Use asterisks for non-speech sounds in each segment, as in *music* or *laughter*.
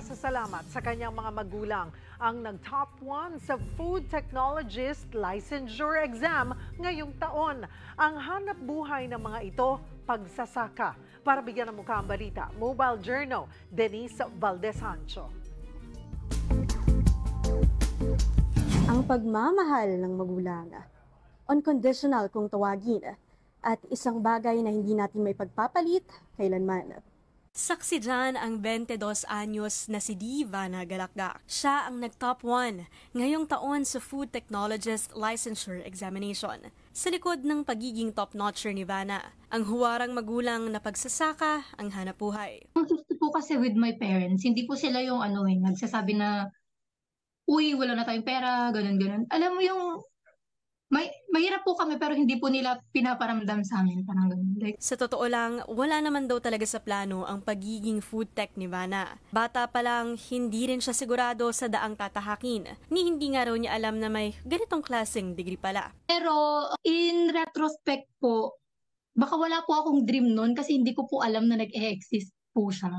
pasasalamat sa kanyang mga magulang ang nag-top 1 sa Food Technologist Licensure Exam ngayong taon. Ang hanap buhay ng mga ito, pagsasaka. Para bigyan ng mukha ang balita, Mobile Journal, Denise Valdez Sancho. Ang pagmamahal ng magulang, unconditional kung tawagin, at isang bagay na hindi natin may pagpapalit kailanman. Saksi dyan ang 22 anyos na si Diva na galakdak. Siya ang nag-top 1 ngayong taon sa Food Technologist Licensure Examination. Sa likod ng pagiging top-notcher ni Vana, ang huwarang magulang na pagsasaka ang hanapuhay. Ang susto po kasi with my parents, hindi po sila yung ano eh, nagsasabi na, uy, wala na tayong pera, ganun-ganun. Alam mo yung may, mahirap po kami pero hindi po nila pinaparamdam sa amin. Parang ganun. Like, sa totoo lang, wala naman daw talaga sa plano ang pagiging food tech ni Vana. Bata pa lang, hindi rin siya sigurado sa daang tatahakin. Ni hindi nga raw niya alam na may ganitong klaseng degree pala. Pero in retrospect po, baka wala po akong dream noon kasi hindi ko po alam na nag-exist po siya.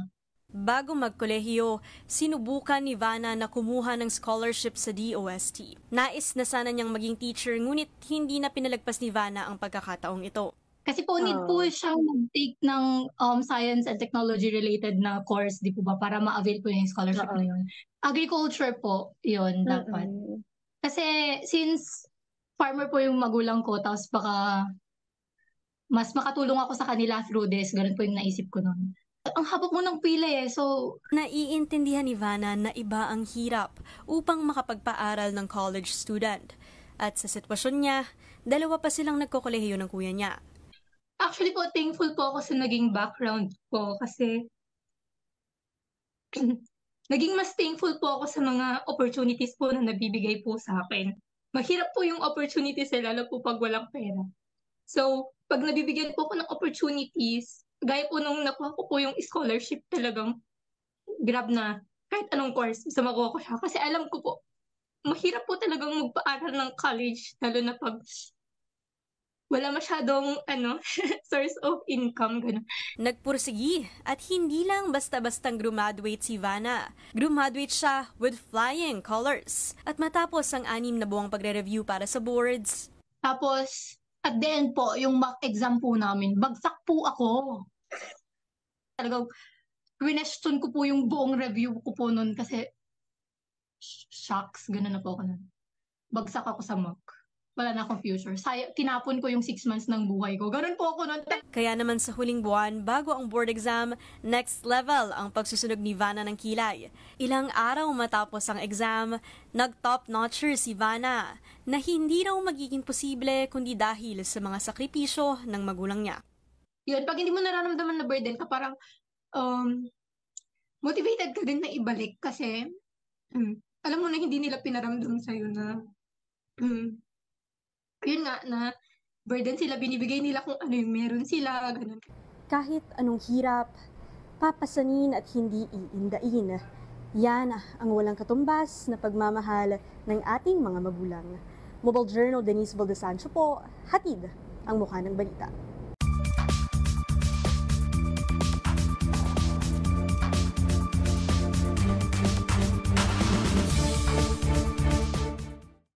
Bago magkolehiyo, sinubukan ni Vana na kumuha ng scholarship sa DOST. Nais na sana niyang maging teacher ngunit hindi na pinalagpas ni Vana ang pagkakataong ito. Kasi po, need ah. po siyang mag-take ng um, science and technology-related na course, di po ba, para ma-avail po yung scholarship uh-huh. na yun. Agriculture po, yun, uh-huh. dapat. Kasi since farmer po yung magulang ko, tapos baka mas makatulong ako sa kanila through this, ganun po yung naisip ko noon ang haba mo ng pila eh. So, naiintindihan ni Vanna na iba ang hirap upang makapagpaaral ng college student. At sa sitwasyon niya, dalawa pa silang nagkokolehiyo ng kuya niya. Actually po, thankful po ako sa naging background ko kasi *clears throat* naging mas thankful po ako sa mga opportunities po na nabibigay po sa akin. Mahirap po yung opportunities eh, lalo po pag walang pera. So, pag nabibigyan po ako ng opportunities, gaya po nung nakuha ko po yung scholarship talagang grab na kahit anong course, basta makuha ko siya. Kasi alam ko po, mahirap po talagang magpaaral ng college, lalo na pag wala masyadong ano, *laughs* source of income. Ganun. Nagpursigi at hindi lang basta-bastang graduate si Vanna. Graduate siya with flying colors. At matapos ang anim na buwang pagre-review para sa boards. Tapos, at the end po, yung mock exam po namin, bagsak po ako talagang question ko po yung buong review ko po noon kasi shocks, ganun na po ako nun. Bagsak ako sa mock. Wala na akong future. Say, tinapon ko yung six months ng buhay ko. Ganun po ako noon. Kaya naman sa huling buwan, bago ang board exam, next level ang pagsusunog ni Vana ng kilay. Ilang araw matapos ang exam, nag-top notcher si Vana na hindi raw magiging posible kundi dahil sa mga sakripisyo ng magulang niya. Yun, pag hindi mo nararamdaman na burden ka, parang um, motivated ka din na ibalik kasi um, alam mo na hindi nila pinaramdam sa'yo na um, yun nga na burden sila, binibigay nila kung ano yung meron sila, ganun. Kahit anong hirap, papasanin at hindi iindain. Yan ang walang katumbas na pagmamahal ng ating mga magulang. Mobile Journal Denise Baldasancho po, hatid ang mukha ng balita.